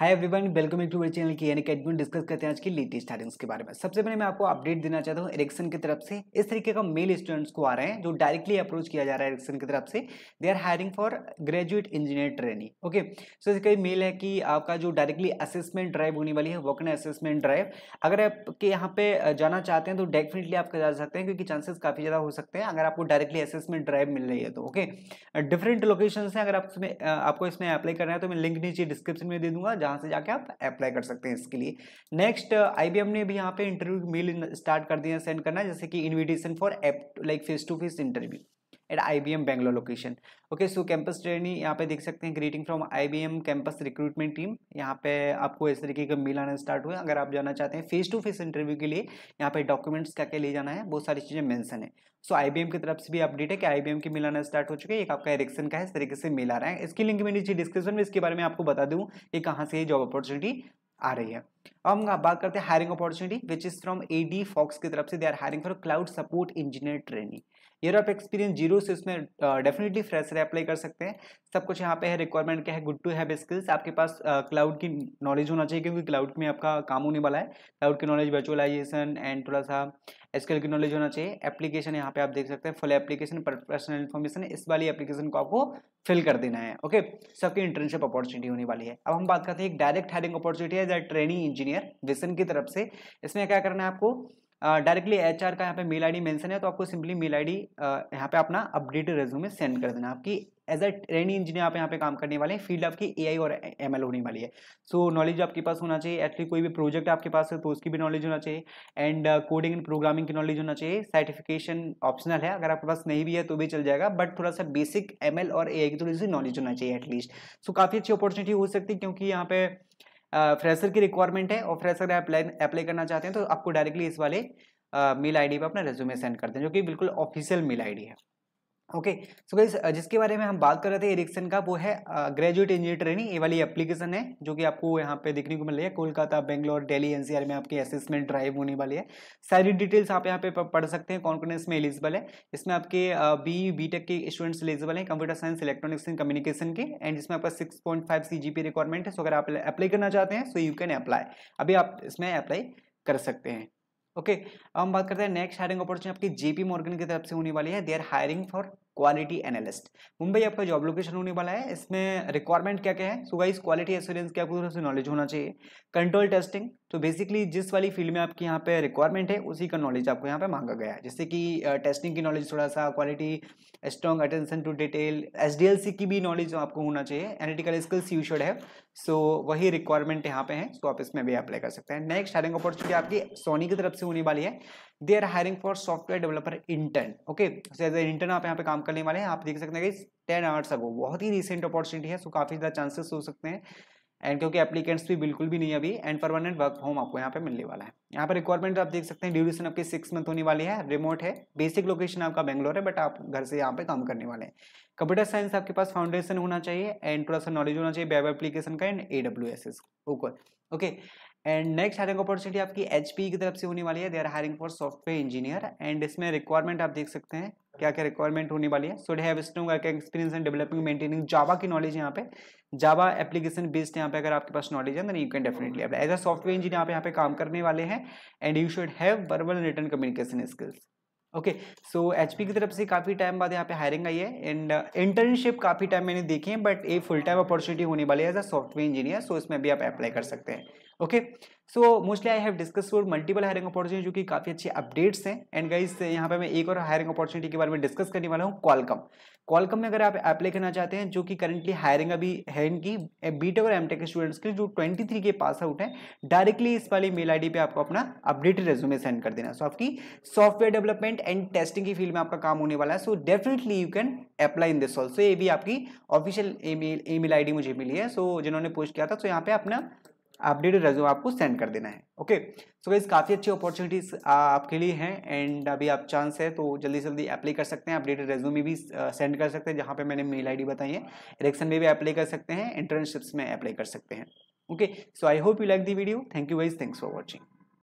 हाय everyone welcome एक to मेरे channel की एन अकेडमी डिस्कस करते हैं आज की लेटेस्ट हायरिंग्स के बारे में सबसे पहले मैं आपको अपडेट देना चाहता हूँ एरिक्सन की तरफ से इस तरीके का मेल स्टूडेंट्स को आ रहे हैं जो डायरेक्टली अप्रोच किया जा रहा है एरिक्सन की तरफ से they are hiring for graduate engineer training okay so इसका कई मेल है कि आपका जो डायरेक्टली असेसमेंट ड्राइव होने वाली है वर्कन असेसमेंट ड्राइव अगर आपके यहाँ पे जाना चाहते हैं तो डेफिनेटली आप जा सकते हैं क्योंकि चांसेस काफ़ी ज़्यादा हो सकते हैं अगर आपको डायरेक्टली असेसमेंट ड्राइव मिल रही है तो ओके डिफरेंट लोकेशन है अगर आप आपको इसमें अप्लाई करना है तो मैं लिंक नीचे डिस्क्रिप्शन में दे दूँगा जहाँ से जाके आप अप्लाई कर सकते हैं इसके लिए नेक्स्ट आई ने भी यहाँ पे इंटरव्यू मेल स्टार्ट कर दिया सेंड करना जैसे कि invitation for app like face to face interview at I B M Bangalore location okay so campus trainee यहाँ पे देख सकते हैं greeting from I B M campus recruitment team यहाँ पे आपको इस तरीके का मेल आना स्टार्ट हुए अगर आप जाना चाहते हैं फेस टू फेस इंटरव्यू के लिए यहाँ पे डॉक्यूमेंट्स क्या क्या ले जाना है बहुत सारी चीज़ें मैंसन है सो आई बी एम की तरफ से भी अपडेट है कि आई बी एम की मेल आना स्टार्ट हो चुके हैं एक आपका एरिक्सन का है इस तरीके से मेल आ रहा है इसकी लिंक मेरी डिस्क्रिप्शन में इसके बारे में आपको बता दूँ कि कहाँ से ये जॉब अपॉर्चुनिटी आ रही है अब हम बात करते हैं hiring opportunity which is from A D Fox की तरफ से they are hiring for cloud support engineer training year of experience zero से उसमें डेफिनेटली फ्रेश फ्रेशर अप्लाई कर सकते हैं सब कुछ यहाँ पे है रिक्वायरमेंट क्या है गुड टू हैव स्किल्स आपके पास क्लाउड uh, की नॉलेज होना चाहिए क्योंकि क्लाउड में आपका काम होने वाला है क्लाउड की नॉलेज वर्चुअलाइजेशन एंड थोड़ा सा एसकेल की नॉलेज होना चाहिए एप्लीकेशन यहाँ पे आप देख सकते हैं फुल एप्लीकेशन पर्सनल इन्फॉर्मेशन इस वाली एप्लीकेशन को आपको फिल कर देना है ओके okay? सबकी इंटर्नशिप अपॉर्चुनिटी होने वाली है अब हम बात करते हैं एक डायरेक्ट हायरिंग अपॉर्चुनिटी है ट्रेनिंग इंजीनियर विसन की तरफ से इसमें क्या करना है आपको डायरेक्टली uh, एच का यहाँ पे मेल आईडी मेंशन है तो आपको सिंपली मेल आईडी यहाँ पे अपना अपडेट रेज्यूम में सेंड कर देना आपकी एज अ ट्रेनिंग इंजीनियर आप यहाँ पे काम करने वाले हैं फील्ड आपकी ए और एम होने वाली है सो so, नॉलेज आपके पास होना चाहिए एक्चुअली कोई भी प्रोजेक्ट आपके पास है तो उसकी भी नॉलेज होना चाहिए एंड कोडिंग एंड प्रोग्रामिंग की नॉलेज होना चाहिए सर्टिफिकेशन ऑप्शनल है अगर आपके पास नहीं भी है तो भी चल जाएगा बट थोड़ा सा बेसिक एम और ए की थोड़ी सी नॉलेज होना चाहिए एटलीस्ट सो so, काफ़ी अच्छी अपॉर्चुनिटी हो सकती है क्योंकि यहाँ पे फ्रेशर की रिक्वायरमेंट है और फ्रेशर अगर अप्लाई करना चाहते हैं तो आपको डायरेक्टली इस वाले मेल आईडी पर अपना रेज्यूमे सेंड करते हैं जो कि बिल्कुल ऑफिशियल मेल आईडी है ओके सो गाइस जिसके बारे में हम बात कर रहे थे एरिक्सन का वो है ग्रेजुएट इंजीनियर ट्रेनिंग ये वाली एप्लीकेशन है जो कि आपको यहाँ पे देखने को मिल रही है कोलकाता बेंगलोर दिल्ली एनसीआर में आपकी असेसमेंट ड्राइव होने वाली है सारी डिटेल्स आप यहाँ पे पढ़ सकते हैं कौन कौन इसमें एलिजिबल है इसमें आपके बी बी टेक के स्टूडेंट्स एलिजिबल हैं computer science electronics and communication के एंड इसमें आपका six point five C G P requirement है सो अगर आप अप्लाई करना चाहते हैं सो यू कैन अप्लाई अभी आप इसमें अप्लाई कर सकते हैं ओके अब हम बात करते हैं नेक्स्ट हायरिंग अपॉर्चुनिटी आपकी जेपी मॉर्गन की तरफ से होने वाली है they are hiring for quality analyst Mumbai आपका जॉब लोकेशन होने वाला है इसमें रिक्वायरमेंट क्या क्या है सो गाइस क्वालिटी एश्योरेंस क्या आपको थोड़ा सा नॉलेज होना चाहिए कंट्रोल टेस्टिंग तो बेसिकली जिस वाली फील्ड में आपकी यहाँ पे रिक्वायरमेंट है उसी का नॉलेज आपको यहाँ पे मांगा गया है जैसे कि टेस्टिंग की नॉलेज थोड़ा सा quality strong attention to details की भी नॉलेज आपको होना चाहिए एनालिटिकल स्किल्स यू शुड है सो वही रिक्वायरमेंट यहाँ पे है सो so आप इसमें भी अप्लाई कर सकते हैं नेक्स्ट हायरिंग अपॉर्चुनिटी आपकी सोनी की तरफ से होने वाली है they are hiring for software developer intern okay as a intern आप यहाँ पे काम करने वाले हैं आप देख सकते हैं कि टेन आवर्स अगो बहुत ही रिसेंट अपॉर्चुनिटी है सो काफ़ी ज़्यादा चांसेस हो सकते हैं एंड क्योंकि एप्लीकेंट्स भी बिल्कुल भी नहीं अभी एंड परमानेंट वर्क होम आपको यहाँ पे मिलने वाला है यहाँ पर रिक्वायरमेंट आप देख सकते हैं ड्यूरेशन आपकी सिक्स मंथ होने वाली है रिमोट है बेसिक लोकेशन आपका बैंगलोर है बट आप घर से यहाँ पे काम करने वाले हैं कंप्यूटर साइंस आपके पास फाउंडेशन होना चाहिए एंड थोड़ा सा नॉलेज होना चाहिए वेब एप्लीकेशन का and A W S S okay and next hiring opportunity आपकी एच e की तरफ से होने वाली है they are hiring for software engineer and इसमें रिक्वायरमेंट आप देख सकते हैं क्या क्या रिक्वायरमेंट होने वाली है should have strong experience and developing maintaining Java की नॉलेज यहाँ पे जावा एप्लीकेशन बेस्ड यहाँ पे अगर आपके पास नॉलेज है you can definitely apply as a software engineer आप यहाँ पे काम करने वाले हैं and you should have verbal written communication skills okay so H की तरफ से काफ़ी टाइम बाद यहाँ पे हायरिंग आई है एंड इंटर्नशिप काफ़ी टाइम मैंने देखी है बट ये फुल टाइम अपॉर्चुनिटी होने वाली है as a software engineer so इसमें भी आप अप्लाई कर सकते हैं okay so mostly I have discuss for multiple hiring opportunity जो कि काफ़ी अच्छी अपडेट्स हैं एंड गाइस यहाँ पे मैं एक और हायरिंग अपॉर्चुनिटी के बारे में डिस्कस करने वाला हूँ कॉलकम क्वालकम में अगर आप अप्लाई करना चाहते हैं जो कि करंटली हायरिंग अभी है इनकी बीटेक और एमटेक स्टूडेंट्स की जो 23 के पास आउट है डायरेक्टली इस वाली मेल आईडी पे आपको अपना अपडेटेड रेज्यूमे सेंड कर देना सो so, आपकी सॉफ्टवेयर डेवलपमेंट एंड टेस्टिंग की फील्ड में आपका काम होने वाला है so definitely you can apply in this also ये भी आपकी ऑफिशियल ई मेल मुझे मिली है सो so, जिन्होंने पोस्ट किया था सो so यहाँ पे अपना अपडेटेड रेज्यूम आपको सेंड कर देना है ओके सो गाइज काफ़ी अच्छी अपॉर्चुनिटीज आपके लिए हैं एंड अभी आप चांस है तो जल्दी से जल्दी अप्लाई कर सकते हैं अपडेटेड रेज्यूम भी सेंड कर सकते हैं जहाँ पे मैंने मेल आईडी बताई है इलेक्शन में भी अप्लाई कर सकते हैं इंटर्नशिप्स में अप्लाई कर सकते हैं okay so I hope you like the video thank you guys thanks for watching